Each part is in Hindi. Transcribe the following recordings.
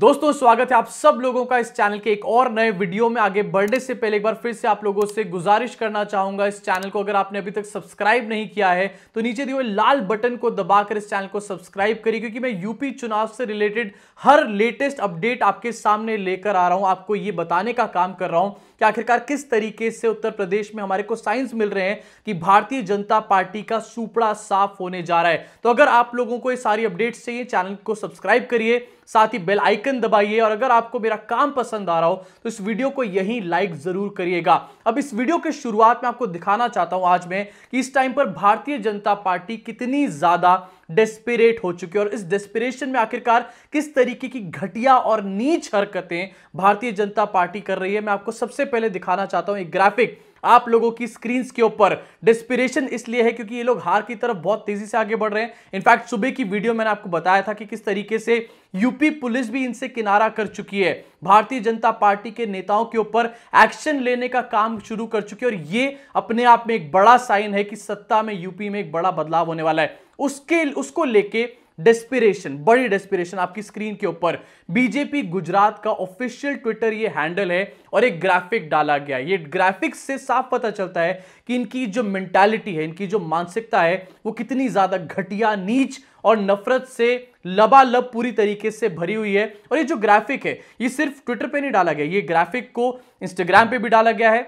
दोस्तों स्वागत है आप सब लोगों का इस चैनल के एक और नए वीडियो में आगे बढ़ने से पहले एक बार फिर से आप लोगों से गुजारिश करना चाहूंगा इस चैनल को अगर आपने अभी तक सब्सक्राइब नहीं किया है तो नीचे दिए हुए लाल बटन को दबाकर इस चैनल को सब्सक्राइब करिए क्योंकि मैं यूपी चुनाव से रिलेटेड हर लेटेस्ट अपडेट आपके सामने लेकर आ रहा हूं आपको ये बताने का काम कर रहा हूं कि आखिरकार किस तरीके से उत्तर प्रदेश में हमारे को साइंस मिल रहे हैं कि भारतीय जनता पार्टी का सुपड़ा साफ होने जा रहा है तो अगर आप लोगों को ये सारी अपडेट्स चाहिए चैनल को सब्सक्राइब करिए साथ ही बेल आइकन दबाइए और अगर आपको मेरा काम पसंद आ रहा हो तो इस वीडियो को यही लाइक जरूर करिएगा अब इस वीडियो के शुरुआत में आपको दिखाना चाहता हूं आज मैं कि इस टाइम पर भारतीय जनता पार्टी कितनी ज्यादा डेस्पिरेट हो चुके और इस डेस्पिरेशन में आखिरकार किस तरीके की घटिया और नीच हरकतें भारतीय जनता पार्टी कर रही है मैं आपको सबसे पहले दिखाना चाहता हूं एक ग्राफिक आप लोगों की स्क्रीन के ऊपर डिस्पिरेशन इसलिए है क्योंकि ये लोग हार की तरफ बहुत तेजी से आगे बढ़ रहे हैं इनफैक्ट सुबह की वीडियो मैंने आपको बताया था कि किस तरीके से यूपी पुलिस भी इनसे किनारा कर चुकी है भारतीय जनता पार्टी के नेताओं के ऊपर एक्शन लेने का काम शुरू कर चुकी है और ये अपने आप में एक बड़ा साइन है कि सत्ता में यूपी में एक बड़ा बदलाव होने वाला है उसके उसको लेके डेस्पिरेशन बड़ी डेस्पिरेशन आपकी स्क्रीन के ऊपर बीजेपी गुजरात का ऑफिशियल ट्विटर ये हैंडल है और एक ग्राफिक डाला गया ये ग्राफिक्स से साफ पता चलता है कि इनकी जो मेंटालिटी है इनकी जो मानसिकता है वो कितनी ज़्यादा घटिया नीच और नफरत से लबालब पूरी तरीके से भरी हुई है और ये जो ग्राफिक है ये सिर्फ ट्विटर पर नहीं डाला गया ये ग्राफिक को इंस्टाग्राम पर भी डाला गया है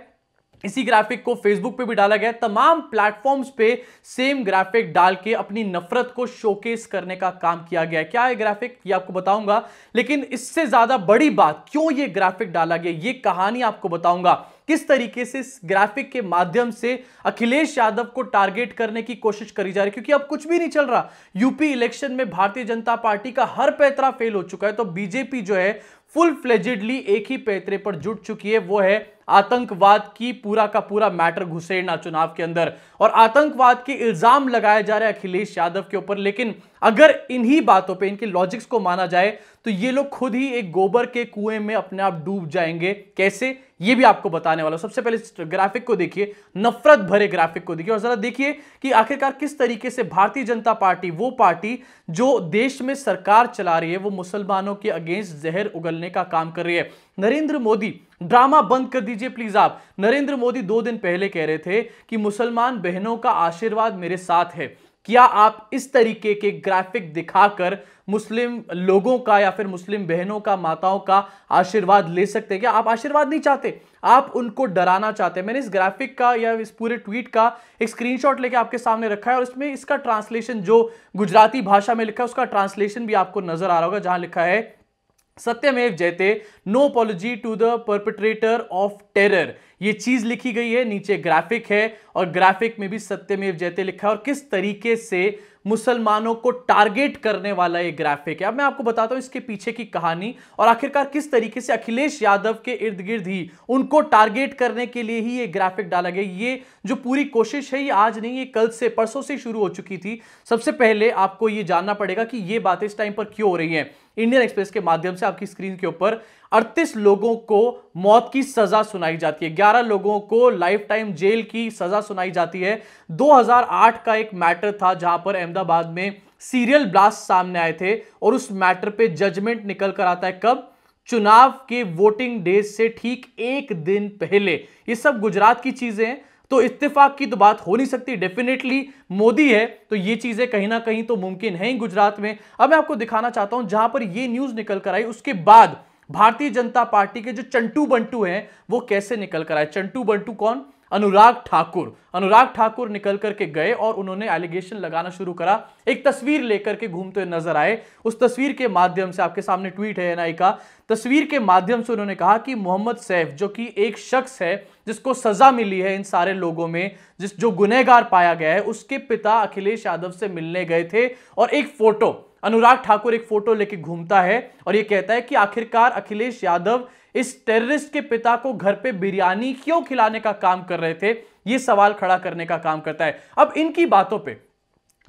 इसी ग्राफिक को फेसबुक पे भी डाला गया तमाम प्लेटफॉर्म्स पे सेम ग्राफिक डाल के अपनी नफरत को शोकेस करने का काम किया गया क्या है ग्राफिक ये आपको बताऊंगा लेकिन इससे ज्यादा बड़ी बात क्यों ये ग्राफिक डाला गया ये कहानी आपको बताऊंगा किस तरीके से इस ग्राफिक के माध्यम से अखिलेश यादव को टारगेट करने की कोशिश करी जा रही क्योंकि अब कुछ भी नहीं चल रहा यूपी इलेक्शन में भारतीय जनता पार्टी का हर पैतरा फेल हो चुका है तो बीजेपी जो है फुल फ्लेजिडली एक ही पैतरे पर जुट चुकी है वो है आतंकवाद की पूरा का पूरा मैटर घुसेड़ना चुनाव के अंदर और आतंकवाद के इल्जाम लगाए जा रहे हैं अखिलेश यादव के ऊपर लेकिन अगर इन्हीं बातों पे इनके लॉजिक्स को माना जाए तो ये लोग खुद ही एक गोबर के कुएं में अपने आप डूब जाएंगे कैसे ये भी आपको बताने वाला सबसे पहले ग्राफिक को देखिए नफरत भरे ग्राफिक को देखिए और जरा देखिए कि आखिरकार किस तरीके से भारतीय जनता पार्टी वो पार्टी जो देश में सरकार चला रही है वो मुसलमानों के अगेंस्ट जहर उगलने का काम कर रही है नरेंद्र मोदी ड्रामा बंद कर दीजिए प्लीज आप नरेंद्र मोदी दो दिन पहले कह रहे थे कि मुसलमान बहनों का आशीर्वाद मेरे साथ है क्या आप इस तरीके के ग्राफिक दिखाकर मुस्लिम लोगों का या फिर मुस्लिम बहनों का माताओं का आशीर्वाद ले सकते हैं क्या आप आशीर्वाद नहीं चाहते आप उनको डराना चाहते हैं मैंने इस ग्राफिक का या इस पूरे ट्वीट का एक स्क्रीनशॉट लेके आपके सामने रखा है और इसमें इसका ट्रांसलेशन जो गुजराती भाषा में लिखा है उसका ट्रांसलेशन भी आपको नजर आ रहा होगा जहां लिखा है सत्यमेव जयते no apology to the perpetrator of terror ये चीज लिखी गई है नीचे ग्राफिक है और ग्राफिक में भी सत्यमेव जयते लिखा है और किस तरीके से मुसलमानों को टारगेट करने वाला ये ग्राफिक है अब मैं आपको बताता हूँ इसके पीछे की कहानी और आखिरकार किस तरीके से अखिलेश यादव के इर्द गिर्द ही उनको टारगेट करने के लिए ही ये ग्राफिक डाला गया ये जो पूरी कोशिश है ये आज नहीं ये कल से परसों से शुरू हो चुकी थी सबसे पहले आपको ये जानना पड़ेगा कि ये बातें इस टाइम पर क्यों हो रही हैं इंडियन एक्सप्रेस के माध्यम से आपकी स्क्रीन के ऊपर 38 लोगों को मौत की सजा सुनाई जाती है 11 लोगों को लाइफ टाइम जेल की सजा सुनाई जाती है 2008 का एक मैटर था जहां पर अहमदाबाद में सीरियल ब्लास्ट सामने आए थे और उस मैटर पे जजमेंट निकल कर आता है कब चुनाव के वोटिंग डेज से ठीक एक दिन पहले ये सब गुजरात की चीजें हैं तो इत्तेफाक की तो बात हो नहीं सकती डेफिनेटली मोदी है तो ये चीज़ें कहीं ना कहीं तो मुमकिन है गुजरात में अब मैं आपको दिखाना चाहता हूं जहां पर ये न्यूज़ निकल कर आई उसके बाद भारतीय जनता पार्टी के जो चंटू बंटू हैं वो कैसे निकल कर आए चंटू बंटू कौन अनुराग ठाकुर अनुराग ठाकुर निकल करके गए और उन्होंने एलिगेशन लगाना शुरू करा एक तस्वीर लेकर के घूमते हुए नजर आए उस तस्वीर के माध्यम से आपके सामने ट्वीट है एनआई का तस्वीर के माध्यम से उन्होंने कहा कि मोहम्मद सैफ जो कि एक शख्स है जिसको सजा मिली है इन सारे लोगों में जिस जो गुनहगार पाया गया है उसके पिता अखिलेश यादव से मिलने गए थे और एक फोटो अनुराग ठाकुर एक फोटो लेके घूमता है और ये कहता है कि आखिरकार अखिलेश यादव इस टेररिस्ट के पिता को घर पे बिरयानी क्यों खिलाने का काम कर रहे थे ये सवाल खड़ा करने का काम करता है अब इनकी बातों पे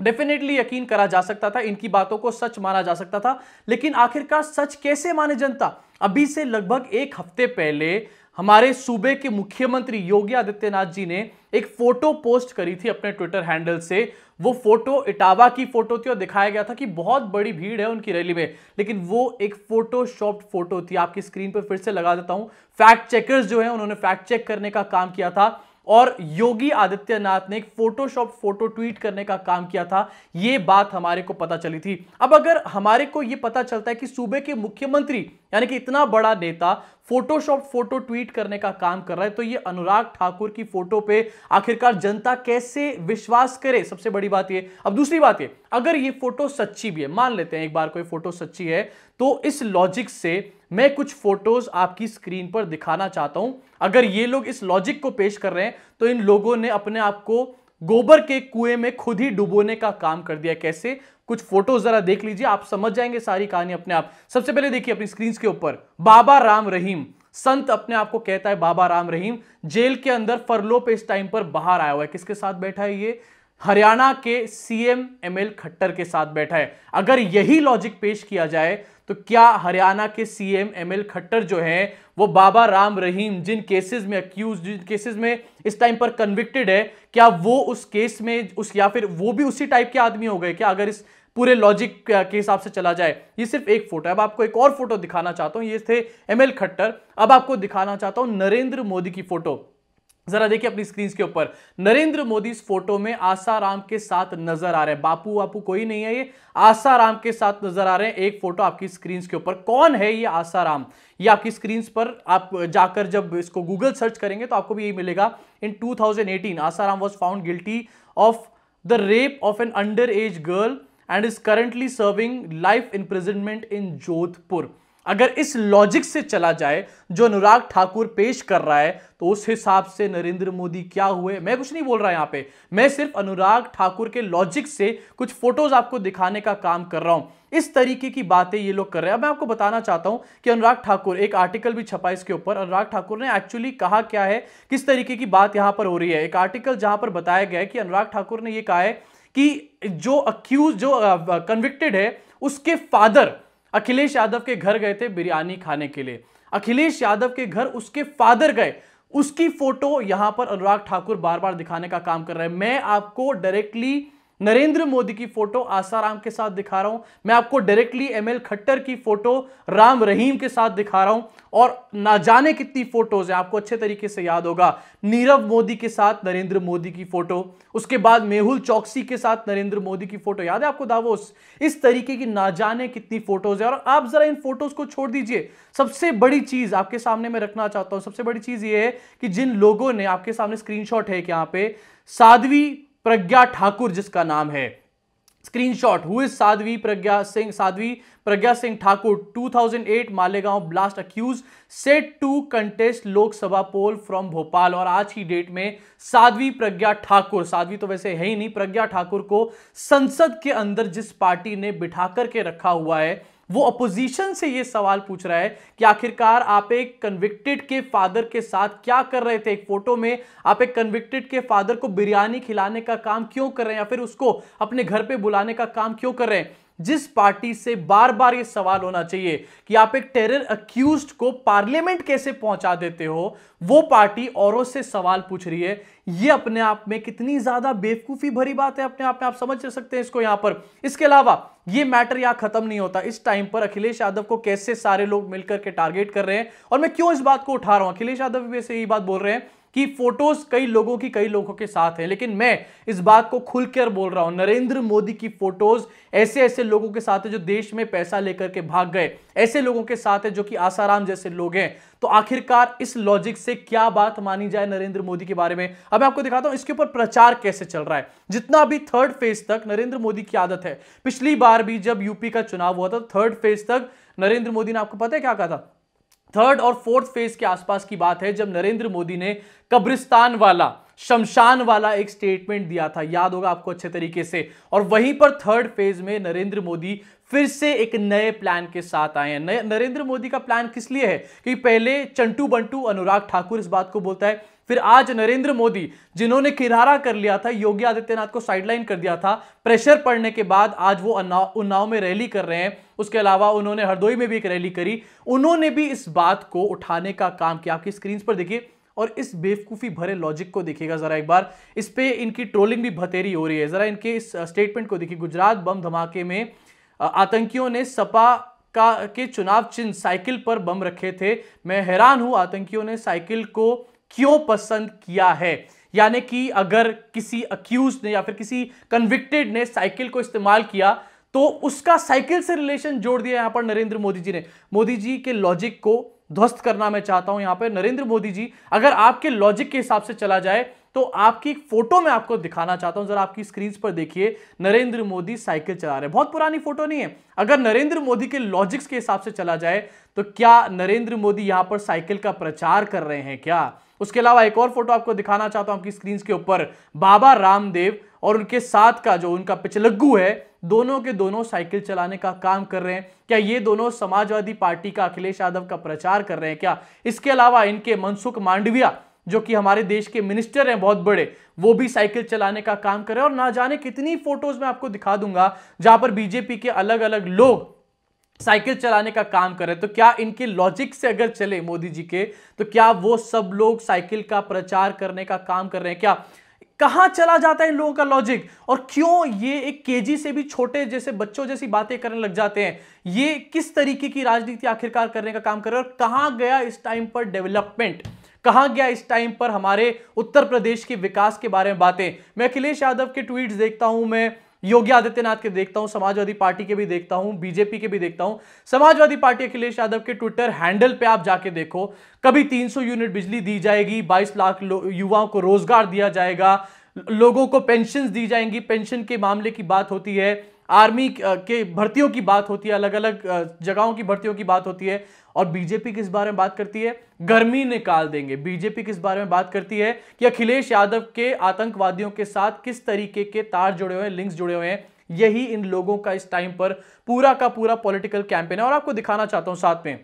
डेफिनेटली यकीन करा जा सकता था इनकी बातों को सच माना जा सकता था लेकिन आखिरकार सच कैसे माने जनता अभी से लगभग एक हफ्ते पहले हमारे सूबे के मुख्यमंत्री योगी आदित्यनाथ जी ने एक फोटो पोस्ट करी थी अपने ट्विटर हैंडल से वो फोटो इटावा की फोटो थी और दिखाया गया था कि बहुत बड़ी भीड़ है उनकी रैली में लेकिन वो एक फोटोशॉप्ड फोटो थी आपकी स्क्रीन पर फिर से लगा देता हूं फैक्ट चेकर्स जो है उन्होंने फैक्ट चेक करने का काम किया था और योगी आदित्यनाथ ने एक फोटोशॉप फोटो ट्वीट करने का काम किया था यह बात हमारे को पता चली थी अब अगर हमारे को यह पता चलता है कि सूबे के मुख्यमंत्री यानी कि इतना बड़ा नेता फोटोशॉप फोटो ट्वीट करने का काम कर रहा है तो ये अनुराग ठाकुर की फोटो पे आखिरकार जनता कैसे विश्वास करे सबसे बड़ी बात ये अब दूसरी बात ये अगर ये फोटो सच्ची भी है मान लेते हैं एक बार कोई फोटो सच्ची है तो इस लॉजिक से मैं कुछ फोटोज आपकी स्क्रीन पर दिखाना चाहता हूं अगर ये लोग इस लॉजिक को पेश कर रहे हैं तो इन लोगों ने अपने आप को गोबर के कुएं में खुद ही डुबोने का काम कर दिया कैसे कुछ फोटो जरा देख लीजिए आप समझ जाएंगे सारी कहानी अपने आप सबसे पहले देखिए अपनी स्क्रीन के ऊपर बाबा राम रहीम संत अपने आप को कहता है बाबा राम रहीम जेल के अंदर फरलो पे इस टाइम पर बाहर आया हुआ है किसके साथ बैठा है ये हरियाणा के सीएम एमएल खट्टर के साथ बैठा है अगर यही लॉजिक पेश किया जाए तो क्या हरियाणा के सीएम एमएल खट्टर जो हैं वो बाबा राम रहीम जिन केसेस में अक्यूज जिन केसेस में इस टाइम पर कन्विक्टेड है क्या वो उस केस में उस या फिर वो भी उसी टाइप के आदमी हो गए क्या अगर इस पूरे लॉजिक के हिसाब से चला जाए ये सिर्फ एक फोटो है अब आपको एक और फोटो दिखाना चाहता हूँ ये थे एम खट्टर अब आपको दिखाना चाहता हूँ नरेंद्र मोदी की फोटो जरा देखिए अपनी स्क्रीन के ऊपर नरेंद्र मोदी इस फोटो में आसाराम के साथ नजर आ रहे हैं बापू वापू कोई नहीं है ये आसाराम के साथ नजर आ रहे हैं एक फोटो आपकी स्क्रीन के ऊपर कौन है ये आसाराम ये आपकी स्क्रीन पर आप जाकर जब इसको गूगल सर्च करेंगे तो आपको भी यही मिलेगा in 2018 Asaram was found guilty of the rape of an under age girl and is currently serving life imprisonment in Jodhpur अगर इस लॉजिक से चला जाए जो अनुराग ठाकुर पेश कर रहा है तो उस हिसाब से नरेंद्र मोदी क्या हुए मैं कुछ नहीं बोल रहा यहाँ पे मैं सिर्फ अनुराग ठाकुर के लॉजिक से कुछ फोटोज आपको दिखाने का काम कर रहा हूं इस तरीके की बातें ये लोग कर रहे हैं अब मैं आपको बताना चाहता हूं कि अनुराग ठाकुर एक आर्टिकल भी छपा इसके ऊपर अनुराग ठाकुर ने एक्चुअली कहा क्या है किस तरीके की बात यहां पर हो रही है एक आर्टिकल जहां पर बताया गया है कि अनुराग ठाकुर ने यह कहा है कि जो अक्यूज जो कन्विक्टेड है उसके फादर अखिलेश यादव के घर गए थे बिरयानी खाने के लिए अखिलेश यादव के घर उसके फादर गए उसकी फोटो यहां पर अनुराग ठाकुर बार बार दिखाने का काम कर रहे हैं मैं आपको डायरेक्टली नरेंद्र मोदी की फोटो आसाराम के साथ दिखा रहा हूं मैं आपको डायरेक्टली एम एल खट्टर की फोटो राम रहीम के साथ दिखा रहा हूं और ना जाने कितनी फोटोज है आपको अच्छे तरीके से याद होगा नीरव मोदी के साथ नरेंद्र मोदी की फोटो उसके बाद मेहुल चौकसी के साथ नरेंद्र मोदी की फोटो याद है आपको दावोस इस तरीके की ना जाने कितनी फोटोज है और आप जरा इन फोटोज को छोड़ दीजिए सबसे बड़ी चीज आपके सामने मैं रखना चाहता हूं सबसे बड़ी चीज ये है कि जिन लोगों ने आपके सामने स्क्रीनशॉट है यहां पे साध्वी प्रज्ञा ठाकुर जिसका नाम है screenshot who is Sadhvi Pragya Singh Sadhvi Pragya Singh Thakur 2008 Malegaon blast accused set to contest Lok Sabha poll from Bhopal और आज की डेट में साध्वी प्रज्ञा ठाकुर साध्वी तो वैसे है ही नहीं प्रज्ञा ठाकुर को संसद के अंदर जिस पार्टी ने बिठाकर के रखा हुआ है वो अपोजिशन से ये सवाल पूछ रहा है कि आखिरकार आप एक कन्विक्टेड के फादर के साथ क्या कर रहे थे एक फोटो में आप एक कन्विक्टेड के फादर को बिरयानी खिलाने का काम क्यों कर रहे हैं या फिर उसको अपने घर पे बुलाने का काम क्यों कर रहे हैं जिस पार्टी से बार बार ये सवाल होना चाहिए कि आप एक टेरर अक्यूज को पार्लियामेंट कैसे पहुंचा देते हो वो पार्टी औरों से सवाल पूछ रही है ये अपने आप में कितनी ज्यादा बेवकूफी भरी बात है अपने आप में आप समझ सकते हैं इसको यहां पर इसके अलावा ये मैटर यहां खत्म नहीं होता इस टाइम पर अखिलेश यादव को कैसे सारे लोग मिलकर के टारगेट कर रहे हैं और मैं क्यों इस बात को उठा रहा हूं अखिलेश यादव भी वैसे यही बात बोल रहे हैं कि फोटोज कई लोगों की कई लोगों के साथ है लेकिन मैं इस बात को खुलकर बोल रहा हूं नरेंद्र मोदी की फोटोज ऐसे ऐसे लोगों के साथ है जो देश में पैसा लेकर के भाग गए ऐसे लोगों के साथ है जो कि आसाराम जैसे लोग हैं तो आखिरकार इस लॉजिक से क्या बात मानी जाए नरेंद्र मोदी के बारे में अब मैं आपको दिखाता हूं इसके ऊपर प्रचार कैसे चल रहा है जितना भी थर्ड फेज तक नरेंद्र मोदी की आदत है पिछली बार भी जब यूपी का चुनाव हुआ था थर्ड फेज तक नरेंद्र मोदी ने आपको पता है क्या कहा था थर्ड और फोर्थ फेज के आसपास की बात है जब नरेंद्र मोदी ने कब्रिस्तान वाला शमशान वाला एक स्टेटमेंट दिया था याद होगा आपको अच्छे तरीके से और वहीं पर थर्ड फेज में नरेंद्र मोदी फिर से एक नए प्लान के साथ आए हैं नरेंद्र मोदी का प्लान किस लिए है कि पहले चंटू बंटू अनुराग ठाकुर इस बात को बोलता है फिर आज नरेंद्र मोदी जिन्होंने किरारा कर लिया था योगी आदित्यनाथ को साइडलाइन कर दिया था प्रेशर पड़ने के बाद आज वो उन्नाव में रैली कर रहे हैं उसके अलावा उन्होंने हरदोई में भी एक रैली करी उन्होंने भी इस बात को उठाने का काम किया आपकी स्क्रीन पर देखिए और इस बेवकूफ़ी भरे लॉजिक को देखिएगा ज़रा एक बार इस पर इनकी ट्रोलिंग भी भतेरी हो रही है ज़रा इनके इस स्टेटमेंट को देखिए गुजरात बम धमाके में आतंकियों ने सपा का के चुनाव चिन्ह साइकिल पर बम रखे थे मैं हैरान हूं आतंकियों ने साइकिल को क्यों पसंद किया है यानी कि अगर किसी अक्यूज ने या फिर किसी कन्विक्टेड ने साइकिल को इस्तेमाल किया तो उसका साइकिल से रिलेशन जोड़ दिया यहां पर नरेंद्र मोदी जी ने मोदी जी के लॉजिक को ध्वस्त करना मैं चाहता हूं यहां पर नरेंद्र मोदी जी अगर आपके लॉजिक के हिसाब से चला जाए तो आपकी एक फोटो में आपको दिखाना चाहता हूं जरा आपकी स्क्रीन पर देखिए नरेंद्र मोदी साइकिल चला रहे हैं बहुत पुरानी फोटो नहीं है अगर नरेंद्र मोदी के लॉजिक्स के हिसाब से चला जाए तो क्या नरेंद्र मोदी यहां पर साइकिल का प्रचार कर रहे हैं क्या उसके अलावा एक और फोटो आपको दिखाना चाहता हूं आपकी स्क्रीन के ऊपर बाबा रामदेव और उनके साथ का जो उनका पिछलग्गू है दोनों के दोनों साइकिल चलाने का काम कर रहे हैं क्या ये दोनों समाजवादी पार्टी का अखिलेश यादव का प्रचार कर रहे हैं क्या इसके अलावा इनके मनसुख मांडविया जो कि हमारे देश के मिनिस्टर हैं बहुत बड़े वो भी साइकिल चलाने का काम कर रहे हैं और ना जाने कितनी फोटोज मैं आपको दिखा दूंगा जहां पर बीजेपी के अलग अलग लोग साइकिल चलाने का काम कर हैं तो क्या इनके लॉजिक से अगर चले मोदी जी के तो क्या वो सब लोग साइकिल का प्रचार करने का काम कर रहे हैं क्या कहाँ चला जाता है इन लोगों का लॉजिक और क्यों ये एक केजी से भी छोटे जैसे बच्चों जैसी बातें करने लग जाते हैं ये किस तरीके की राजनीति आखिरकार करने का काम कर रहे हैं और कहाँ गया इस टाइम पर डेवलपमेंट कहा गया इस टाइम पर हमारे उत्तर प्रदेश के विकास के बारे में बातें मैं अखिलेश यादव के ट्वीट देखता हूं मैं योगी आदित्यनाथ के देखता हूं समाजवादी पार्टी के भी देखता हूं बीजेपी के भी देखता हूं समाजवादी पार्टी अखिलेश यादव के ट्विटर हैंडल पे आप जाके देखो कभी 300 यूनिट बिजली दी जाएगी 22 लाख युवाओं को रोजगार दिया जाएगा लोगों को पेंशन दी जाएंगी पेंशन के मामले की बात होती है आर्मी के भर्तियों की बात होती है अलग अलग जगहों की भर्तियों की बात होती है और बीजेपी किस बारे में बात करती है गर्मी निकाल देंगे बीजेपी किस बारे में बात करती है कि अखिलेश यादव के आतंकवादियों के साथ किस तरीके के तार जुड़े हुए हैं लिंक्स जुड़े हुए हैं यही इन लोगों का इस टाइम पर पूरा का पूरा पॉलिटिकल कैंपेन है और आपको दिखाना चाहता हूं साथ में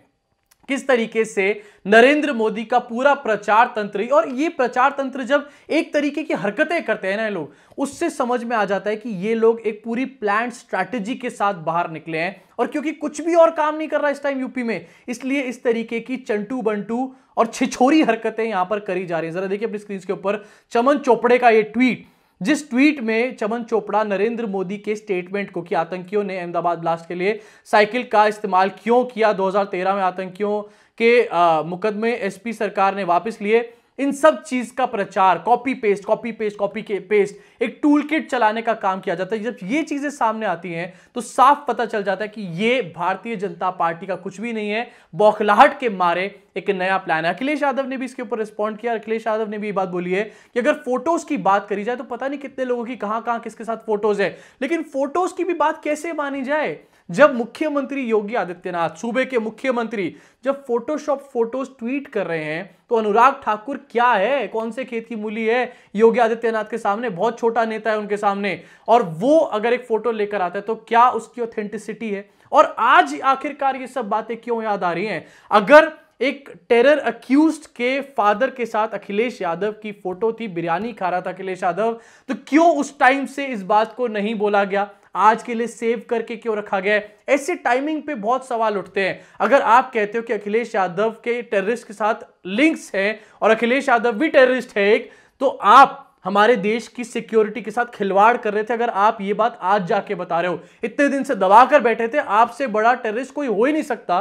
किस तरीके से नरेंद्र मोदी का पूरा प्रचार तंत्र और ये प्रचार तंत्र जब एक तरीके की हरकतें करते हैं ना लोग उससे समझ में आ जाता है कि ये लोग एक पूरी प्लान स्ट्रैटेजी के साथ बाहर निकले हैं और क्योंकि कुछ भी और काम नहीं कर रहा इस टाइम यूपी में इसलिए इस तरीके की चंटू बंटू और छिछोरी हरकतें यहां पर करी जा रही है जरा देखिए अपनी स्क्रीन के ऊपर चमन चोपड़े का ये ट्वीट जिस ट्वीट में चमन चोपड़ा नरेंद्र मोदी के स्टेटमेंट को कि आतंकियों ने अहमदाबाद ब्लास्ट के लिए साइकिल का इस्तेमाल क्यों किया 2013 में आतंकियों के आ, मुकदमे एसपी सरकार ने वापस लिए इन सब चीज का प्रचार copy paste copy paste copy के पेस्ट एक टूल किट चलाने का काम किया जाता है जब ये चीजें सामने आती हैं तो साफ पता चल जाता है कि ये भारतीय जनता पार्टी का कुछ भी नहीं है बौखलाहट के मारे एक नया प्लान है अखिलेश यादव ने भी इसके ऊपर रिस्पॉन्ड किया अखिलेश यादव ने भी ये बात बोली है कि अगर फोटोज की बात करी जाए तो पता नहीं कितने लोगों की कहां कहां किसके साथ फोटोज है लेकिन फोटोज की भी बात कैसे मानी जाए जब मुख्यमंत्री योगी आदित्यनाथ सूबे के मुख्यमंत्री जब फोटोशॉप फोटोज ट्वीट कर रहे हैं तो अनुराग ठाकुर क्या है कौन से खेत की मूली है योगी आदित्यनाथ के सामने बहुत छोटा नेता है उनके सामने और वो अगर एक फोटो लेकर आता है तो क्या उसकी ऑथेंटिसिटी है और आज आखिरकार ये सब बातें क्यों याद आ रही हैं अगर एक टेरर अक्यूज के फादर के साथ अखिलेश यादव की फोटो थी बिरयानी खा रहा था अखिलेश यादव तो क्यों उस टाइम से इस बात को नहीं बोला गया आज के लिए सेव करके क्यों रखा गया ऐसे टाइमिंग पे बहुत सवाल उठते हैं अगर आप कहते हो कि अखिलेश यादव के टेररिस्ट के साथ लिंक्स हैं और अखिलेश यादव भी टेररिस्ट है एक तो आप हमारे देश की सिक्योरिटी के साथ खिलवाड़ कर रहे थे अगर आप ये बात आज जाके बता रहे हो इतने दिन से दबा कर बैठे थे आपसे बड़ा टेररिस्ट कोई हो ही नहीं सकता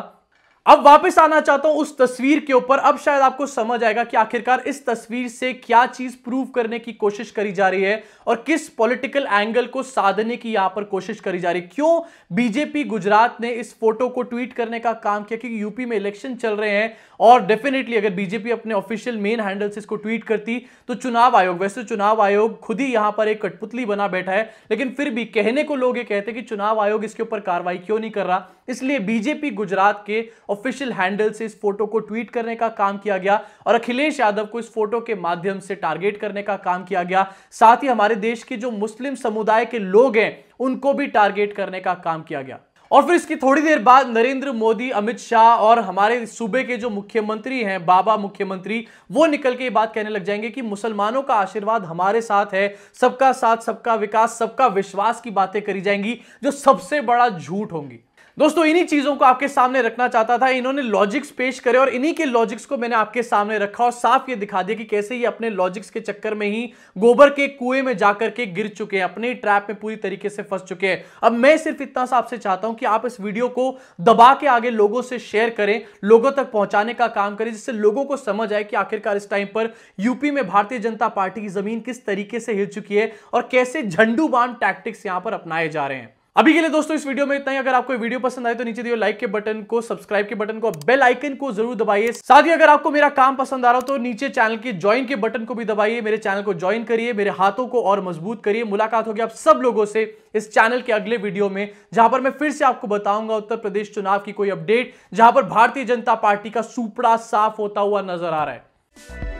अब वापस आना चाहता हूं उस तस्वीर के ऊपर अब शायद आपको समझ आएगा कि आखिरकार इस तस्वीर से क्या चीज प्रूव करने की कोशिश करी जा रही है और किस पॉलिटिकल एंगल को साधने की यहां पर कोशिश करी जा रही है क्यों बीजेपी गुजरात ने इस फोटो को ट्वीट करने का काम किया क्योंकि यूपी में इलेक्शन चल रहे हैं और डेफिनेटली अगर बीजेपी अपने ऑफिशियल मेन हैंडल से इसको ट्वीट करती तो चुनाव आयोग वैसे चुनाव आयोग खुद ही यहां पर एक कठपुतली बना बैठा है लेकिन फिर भी कहने को लोग ये कहते हैं कि चुनाव आयोग इसके ऊपर कार्रवाई क्यों नहीं कर रहा इसलिए बीजेपी गुजरात के ऑफिशियल हैंडल से इस फोटो को ट्वीट करने का काम किया गया और अखिलेश यादव को इस फोटो के माध्यम से टारगेट करने का काम किया गया साथ ही हमारे देश के जो मुस्लिम समुदाय के लोग हैं उनको भी टारगेट करने का काम किया गया और फिर इसकी थोड़ी देर बाद नरेंद्र मोदी अमित शाह और हमारे सूबे के जो मुख्यमंत्री हैं बाबा मुख्यमंत्री वो निकल के ये बात कहने लग जाएंगे कि मुसलमानों का आशीर्वाद हमारे साथ है सबका साथ सबका विकास सबका विश्वास की बातें करी जाएंगी जो सबसे बड़ा झूठ होंगी दोस्तों इन्हीं चीजों को आपके सामने रखना चाहता था इन्होंने लॉजिक्स पेश करे और इन्हीं के लॉजिक्स को मैंने आपके सामने रखा और साफ ये दिखा दिया कि कैसे ये अपने लॉजिक्स के चक्कर में ही गोबर के कुएं में जाकर के गिर चुके हैं अपने ट्रैप में पूरी तरीके से फंस चुके हैं अब मैं सिर्फ इतना सा आपसे चाहता हूं कि आप इस वीडियो को दबा के आगे लोगों से शेयर करें लोगों तक पहुंचाने का काम करें जिससे लोगों को समझ आए कि आखिरकार इस टाइम पर यूपी में भारतीय जनता पार्टी की जमीन किस तरीके से हिल चुकी है और कैसे झंडू बांध टैक्टिक्स यहां पर अपनाए जा रहे हैं अभी के लिए दोस्तों इस वीडियो में इतना ही अगर आपको वीडियो पसंद आए तो नीचे दिए लाइक के बटन को सब्सक्राइब के बटन को बेल आइकन को जरूर दबाइए साथ ही अगर आपको मेरा काम पसंद आ रहा हो तो नीचे चैनल के ज्वाइन के बटन को भी दबाइए मेरे चैनल को ज्वाइन करिए मेरे हाथों को और मजबूत करिए मुलाकात होगी आप सब लोगों से इस चैनल के अगले वीडियो में जहां पर मैं फिर से आपको बताऊंगा उत्तर प्रदेश चुनाव की कोई अपडेट जहां पर भारतीय जनता पार्टी का सुपड़ा साफ होता हुआ नजर आ रहा है